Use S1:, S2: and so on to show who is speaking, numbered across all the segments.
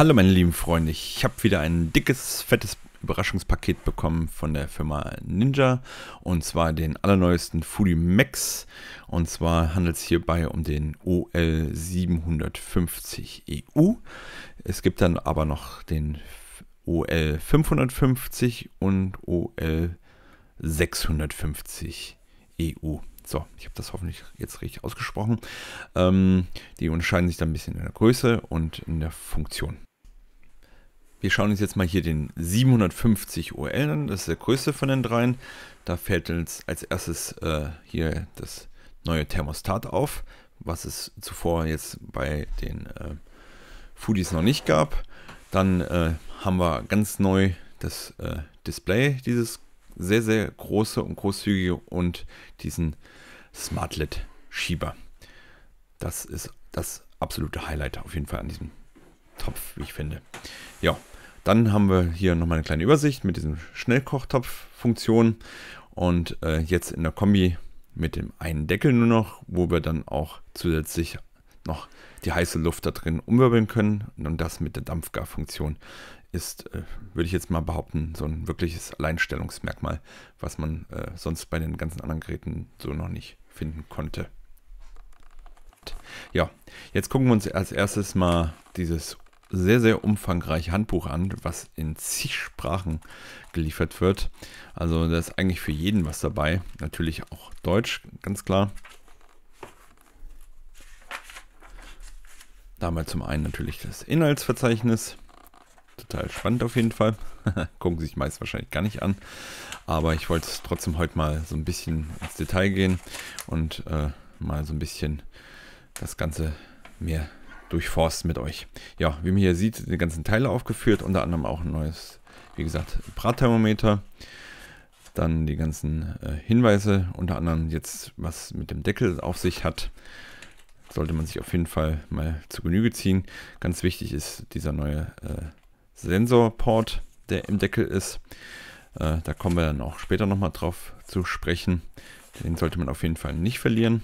S1: Hallo meine lieben Freunde, ich habe wieder ein dickes, fettes Überraschungspaket bekommen von der Firma Ninja und zwar den allerneuesten Foodie Max und zwar handelt es hierbei um den OL 750 EU. Es gibt dann aber noch den OL 550 und OL 650 EU. So, ich habe das hoffentlich jetzt richtig ausgesprochen. Ähm, die unterscheiden sich dann ein bisschen in der Größe und in der Funktion. Wir schauen uns jetzt mal hier den 750 UL an. Das ist der größte von den dreien. Da fällt uns als erstes äh, hier das neue Thermostat auf, was es zuvor jetzt bei den äh, Foodies noch nicht gab. Dann äh, haben wir ganz neu das äh, Display, dieses sehr, sehr große und großzügige und diesen Smartlet-Schieber. Das ist das absolute Highlight auf jeden Fall an diesem Topf, wie ich finde. Ja, dann haben wir hier nochmal eine kleine Übersicht mit diesem Schnellkochtopf-Funktion und äh, jetzt in der Kombi mit dem einen Deckel nur noch, wo wir dann auch zusätzlich noch die heiße Luft da drin umwirbeln können. Und das mit der Dampfgarfunktion ist, äh, würde ich jetzt mal behaupten, so ein wirkliches Alleinstellungsmerkmal, was man äh, sonst bei den ganzen anderen Geräten so noch nicht finden konnte. Ja, jetzt gucken wir uns als erstes mal dieses sehr, sehr umfangreiche Handbuch an, was in zig Sprachen geliefert wird. Also da ist eigentlich für jeden was dabei. Natürlich auch Deutsch, ganz klar. Da haben wir zum einen natürlich das Inhaltsverzeichnis. Total spannend auf jeden Fall. Gucken Sie sich meist wahrscheinlich gar nicht an. Aber ich wollte trotzdem heute mal so ein bisschen ins Detail gehen und äh, mal so ein bisschen das Ganze mehr durchforsten mit euch. Ja, wie man hier sieht, die ganzen Teile aufgeführt, unter anderem auch ein neues, wie gesagt, Bratthermometer. Dann die ganzen äh, Hinweise, unter anderem jetzt, was mit dem Deckel auf sich hat. Sollte man sich auf jeden Fall mal zu Genüge ziehen. Ganz wichtig ist dieser neue äh, Sensorport, der im Deckel ist. Äh, da kommen wir dann auch später nochmal drauf zu sprechen. Den sollte man auf jeden Fall nicht verlieren.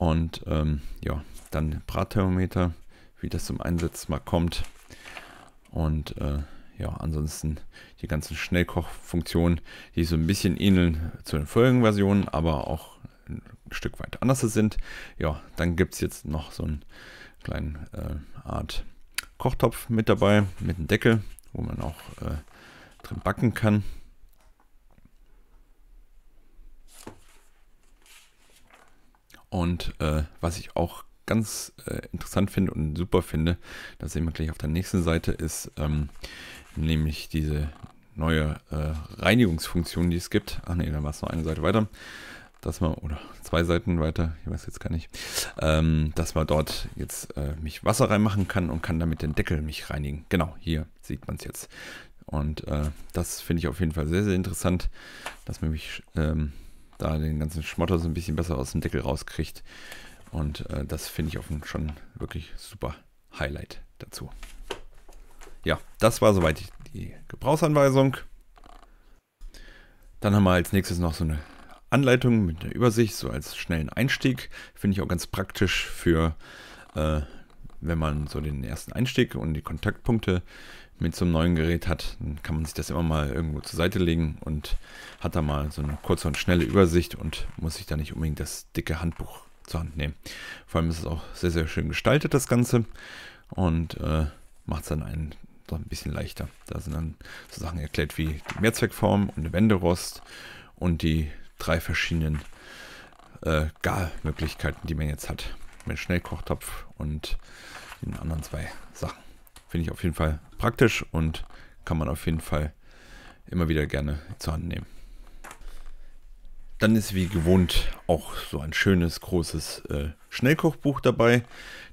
S1: Und ähm, ja, dann Bratthermometer, wie das zum Einsatz mal kommt. Und äh, ja, ansonsten die ganzen Schnellkochfunktionen, die so ein bisschen ähneln zu den vorherigen Versionen, aber auch ein Stück weit anders sind. Ja, dann gibt es jetzt noch so einen kleinen äh, Art Kochtopf mit dabei, mit einem Deckel, wo man auch äh, drin backen kann. Und äh, was ich auch ganz äh, interessant finde und super finde, das sehen wir gleich auf der nächsten Seite, ist ähm, nämlich diese neue äh, Reinigungsfunktion, die es gibt. Ach nee, da war es noch eine Seite weiter. Dass man, oder zwei Seiten weiter, ich weiß jetzt gar nicht, ähm, dass man dort jetzt äh, mich Wasser reinmachen kann und kann damit den Deckel mich reinigen. Genau, hier sieht man es jetzt. Und äh, das finde ich auf jeden Fall sehr, sehr interessant, dass man mich ähm, da den ganzen Schmotter so ein bisschen besser aus dem Deckel rauskriegt. Und äh, das finde ich offen schon wirklich super Highlight dazu. Ja, das war soweit die Gebrauchsanweisung. Dann haben wir als nächstes noch so eine Anleitung mit der Übersicht, so als schnellen Einstieg. Finde ich auch ganz praktisch für, äh, wenn man so den ersten Einstieg und die Kontaktpunkte mit so einem neuen Gerät hat, dann kann man sich das immer mal irgendwo zur Seite legen und hat da mal so eine kurze und schnelle Übersicht und muss sich da nicht unbedingt das dicke Handbuch zur Hand nehmen. Vor allem ist es auch sehr, sehr schön gestaltet, das Ganze. Und äh, macht es dann einen so ein bisschen leichter. Da sind dann so Sachen erklärt wie die Mehrzweckform und Wenderost und die drei verschiedenen äh, Garmöglichkeiten, die man jetzt hat. Mit Schnellkochtopf und den anderen zwei Sachen. Finde ich auf jeden Fall praktisch und kann man auf jeden Fall immer wieder gerne zur Hand nehmen. Dann ist wie gewohnt auch so ein schönes, großes äh, Schnellkochbuch dabei.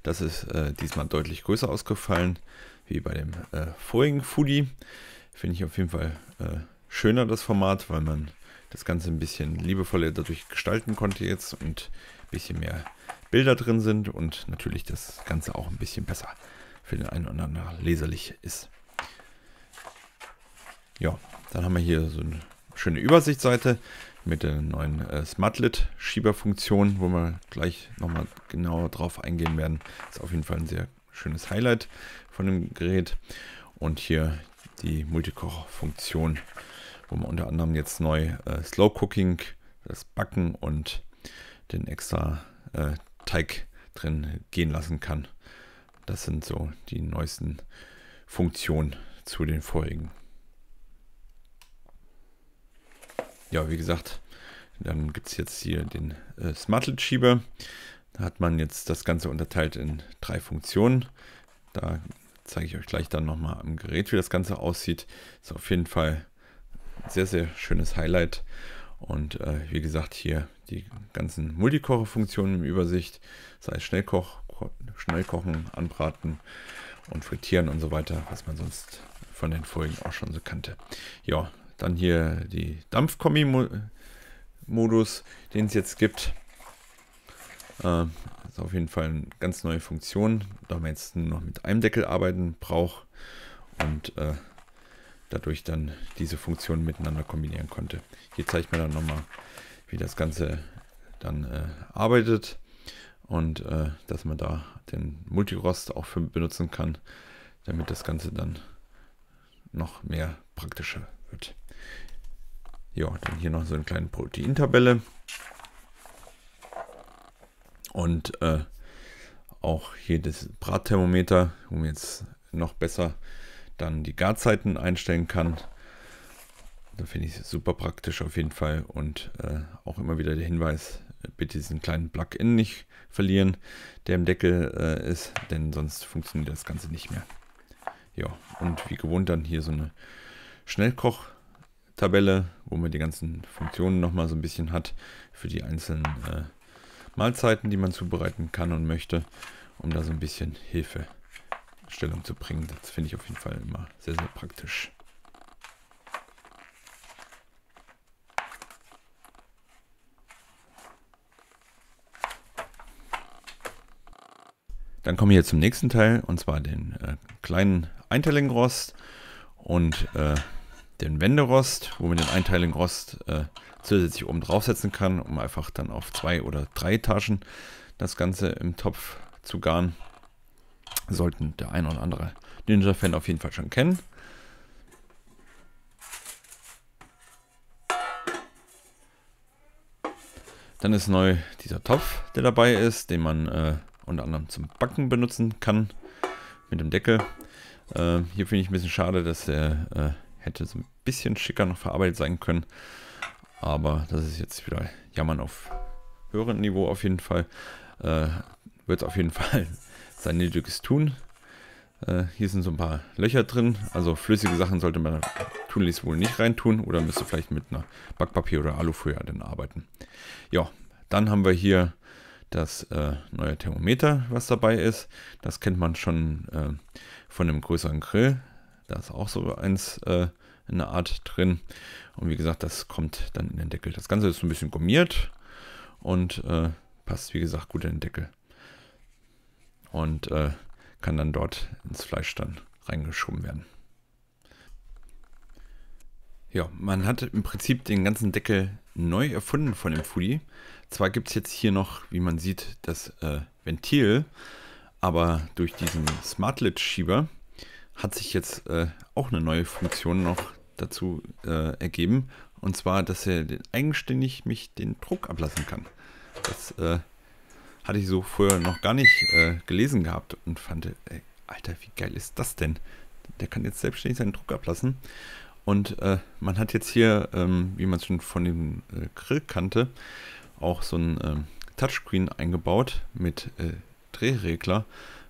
S1: Das ist äh, diesmal deutlich größer ausgefallen, wie bei dem äh, vorigen Foodie. Finde ich auf jeden Fall äh, schöner, das Format, weil man das Ganze ein bisschen liebevoller dadurch gestalten konnte jetzt und ein bisschen mehr Bilder drin sind und natürlich das Ganze auch ein bisschen besser für den einen oder anderen leserlich ist. Ja, dann haben wir hier so eine schöne Übersichtsseite mit der neuen äh, Smartlit-Schieberfunktion, wo wir gleich nochmal genauer drauf eingehen werden. Ist auf jeden Fall ein sehr schönes Highlight von dem Gerät. Und hier die Multicoch-Funktion, wo man unter anderem jetzt neu äh, Slow Cooking, das Backen und den extra äh, Teig drin gehen lassen kann. Das sind so die neuesten Funktionen zu den vorigen. Ja, wie gesagt, dann gibt es jetzt hier den äh, Smartlet-Schieber. Da hat man jetzt das Ganze unterteilt in drei Funktionen. Da zeige ich euch gleich dann nochmal am Gerät, wie das Ganze aussieht. Ist auf jeden Fall ein sehr, sehr schönes Highlight. Und äh, wie gesagt, hier die ganzen Multicore-Funktionen im Übersicht, sei es Schnellkoch, schnell kochen, anbraten und frittieren und so weiter, was man sonst von den vorigen auch schon so kannte. Ja, dann hier die Dampfkombi-Modus, den es jetzt gibt. Äh, ist auf jeden Fall eine ganz neue Funktion, da man jetzt nur noch mit einem Deckel arbeiten braucht und äh, dadurch dann diese Funktionen miteinander kombinieren konnte. Hier zeigt mir dann nochmal, wie das Ganze dann äh, arbeitet und äh, dass man da den Multirost auch für benutzen kann, damit das Ganze dann noch mehr praktischer wird. Ja, dann hier noch so eine kleine Proteintabelle und äh, auch hier das Bratthermometer, wo man jetzt noch besser dann die Garzeiten einstellen kann. Da finde ich super praktisch auf jeden Fall und äh, auch immer wieder der Hinweis, bitte diesen kleinen Plugin nicht verlieren, der im Deckel äh, ist, denn sonst funktioniert das Ganze nicht mehr. Ja, und wie gewohnt dann hier so eine Schnellkoch-Tabelle, wo man die ganzen Funktionen nochmal so ein bisschen hat für die einzelnen äh, Mahlzeiten, die man zubereiten kann und möchte, um da so ein bisschen Hilfestellung zu bringen. Das finde ich auf jeden Fall immer sehr, sehr praktisch. Dann kommen wir hier zum nächsten Teil und zwar den äh, kleinen Einteilingrost und äh, den Wenderost, wo man den Einteilingrost äh, zusätzlich oben draufsetzen kann, um einfach dann auf zwei oder drei Taschen das Ganze im Topf zu garen. Sollten der ein oder andere Ninja-Fan auf jeden Fall schon kennen. Dann ist neu dieser Topf, der dabei ist, den man äh, unter anderem zum Backen benutzen kann mit dem Deckel. Äh, hier finde ich ein bisschen schade, dass er äh, hätte so ein bisschen schicker noch verarbeitet sein können. Aber das ist jetzt wieder Jammern auf höherem Niveau auf jeden Fall. Äh, Wird auf jeden Fall sein nötiges tun. Äh, hier sind so ein paar Löcher drin. Also flüssige Sachen sollte man tunlichst wohl nicht reintun. Oder müsste vielleicht mit einer Backpapier oder Alufolie dann arbeiten. Ja, dann haben wir hier das äh, neue Thermometer, was dabei ist. Das kennt man schon äh, von einem größeren Grill. Da ist auch so eins äh, in der Art drin. Und wie gesagt, das kommt dann in den Deckel. Das Ganze ist so ein bisschen gummiert und äh, passt, wie gesagt, gut in den Deckel. Und äh, kann dann dort ins Fleisch dann reingeschoben werden. Ja, man hat im Prinzip den ganzen Deckel neu erfunden von dem Foodie. Zwar gibt es jetzt hier noch, wie man sieht, das äh, Ventil, aber durch diesen Smartlit-Schieber hat sich jetzt äh, auch eine neue Funktion noch dazu äh, ergeben. Und zwar, dass er eigenständig mich den Druck ablassen kann. Das äh, hatte ich so vorher noch gar nicht äh, gelesen gehabt und fand, ey, äh, Alter, wie geil ist das denn? Der kann jetzt selbstständig seinen Druck ablassen. Und äh, man hat jetzt hier, ähm, wie man es schon von dem äh, Grill kannte, auch so ein ähm, Touchscreen eingebaut mit äh, Drehregler,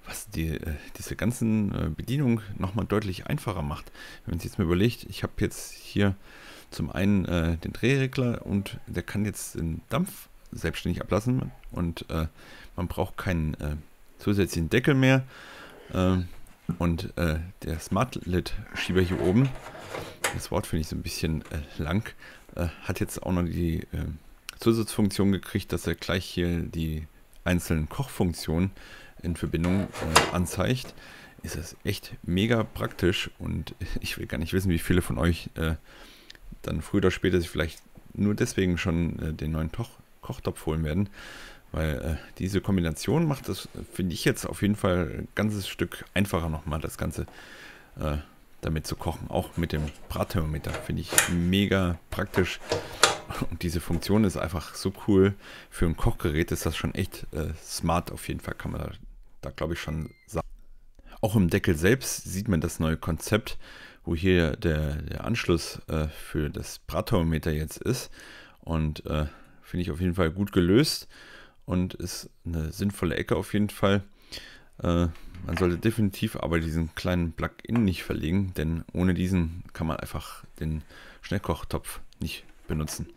S1: was die, äh, diese ganzen äh, Bedienung nochmal deutlich einfacher macht. Wenn man sich jetzt mal überlegt, ich habe jetzt hier zum einen äh, den Drehregler und der kann jetzt den Dampf selbstständig ablassen und äh, man braucht keinen zusätzlichen Deckel mehr. Ähm, und der Smart Lid Schieber hier oben das Wort finde ich so ein bisschen äh, lang, äh, hat jetzt auch noch die äh, Zusatzfunktion gekriegt, dass er gleich hier die einzelnen Kochfunktionen in Verbindung äh, anzeigt. Ist das echt mega praktisch und ich will gar nicht wissen, wie viele von euch äh, dann früher oder später sich vielleicht nur deswegen schon äh, den neuen Toch Kochtopf holen werden. Weil diese Kombination macht das, finde ich jetzt auf jeden Fall ein ganzes Stück einfacher nochmal, das Ganze. Äh, damit zu kochen. Auch mit dem Bratthermometer finde ich mega praktisch. Und diese Funktion ist einfach so cool. Für ein Kochgerät ist das schon echt äh, smart auf jeden Fall, kann man da, da glaube ich schon sagen. Auch im Deckel selbst sieht man das neue Konzept, wo hier der, der Anschluss äh, für das Bratthermometer jetzt ist. Und äh, finde ich auf jeden Fall gut gelöst und ist eine sinnvolle Ecke auf jeden Fall. Äh, man sollte definitiv aber diesen kleinen Plug-in nicht verlegen, denn ohne diesen kann man einfach den Schnellkochtopf nicht benutzen.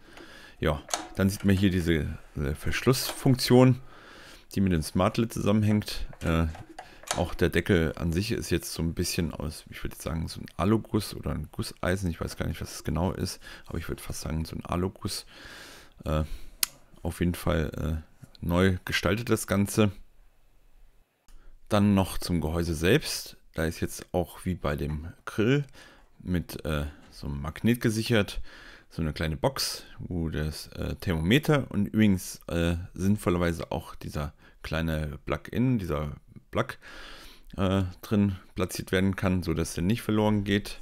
S1: Ja, dann sieht man hier diese äh, Verschlussfunktion, die mit dem Smartlet zusammenhängt. Äh, auch der Deckel an sich ist jetzt so ein bisschen aus, ich würde sagen, so ein Aluguss oder ein Gusseisen. Ich weiß gar nicht, was es genau ist, aber ich würde fast sagen, so ein Aluguss. Äh, auf jeden Fall äh, neu gestaltet das Ganze. Dann noch zum Gehäuse selbst. Da ist jetzt auch wie bei dem Grill mit äh, so einem Magnet gesichert. So eine kleine Box, wo das äh, Thermometer und übrigens äh, sinnvollerweise auch dieser kleine Plug-in, dieser Plug äh, drin platziert werden kann, sodass der nicht verloren geht.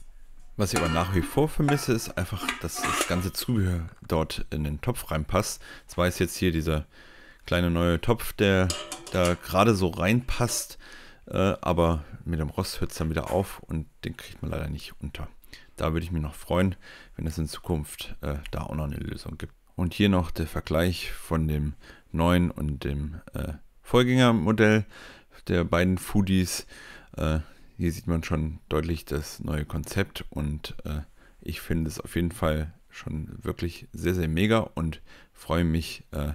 S1: Was ich aber nach wie vor vermisse, ist einfach, dass das ganze Zubehör dort in den Topf reinpasst. Zwar ist jetzt hier dieser kleine neue Topf, der da gerade so reinpasst. Äh, aber mit dem Rost hört es dann wieder auf und den kriegt man leider nicht unter. Da würde ich mich noch freuen, wenn es in Zukunft äh, da auch noch eine Lösung gibt. Und hier noch der Vergleich von dem neuen und dem äh, Vorgängermodell der beiden Foodies. Äh, hier sieht man schon deutlich das neue Konzept und äh, ich finde es auf jeden Fall schon wirklich sehr, sehr mega und freue mich, äh,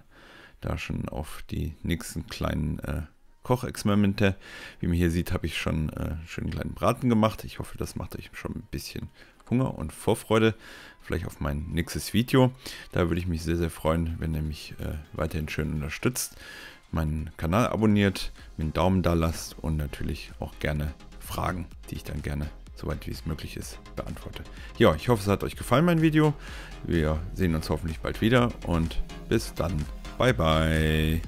S1: da schon auf die nächsten kleinen äh, Kochexperimente. Wie man hier sieht, habe ich schon äh, schönen kleinen Braten gemacht. Ich hoffe, das macht euch schon ein bisschen Hunger und Vorfreude, vielleicht auf mein nächstes Video. Da würde ich mich sehr, sehr freuen, wenn ihr mich äh, weiterhin schön unterstützt, meinen Kanal abonniert, mir einen Daumen da lasst und natürlich auch gerne Fragen, die ich dann gerne soweit wie es möglich ist, beantworte. Ja, ich hoffe, es hat euch gefallen, mein Video. Wir sehen uns hoffentlich bald wieder und bis dann. Bye bye.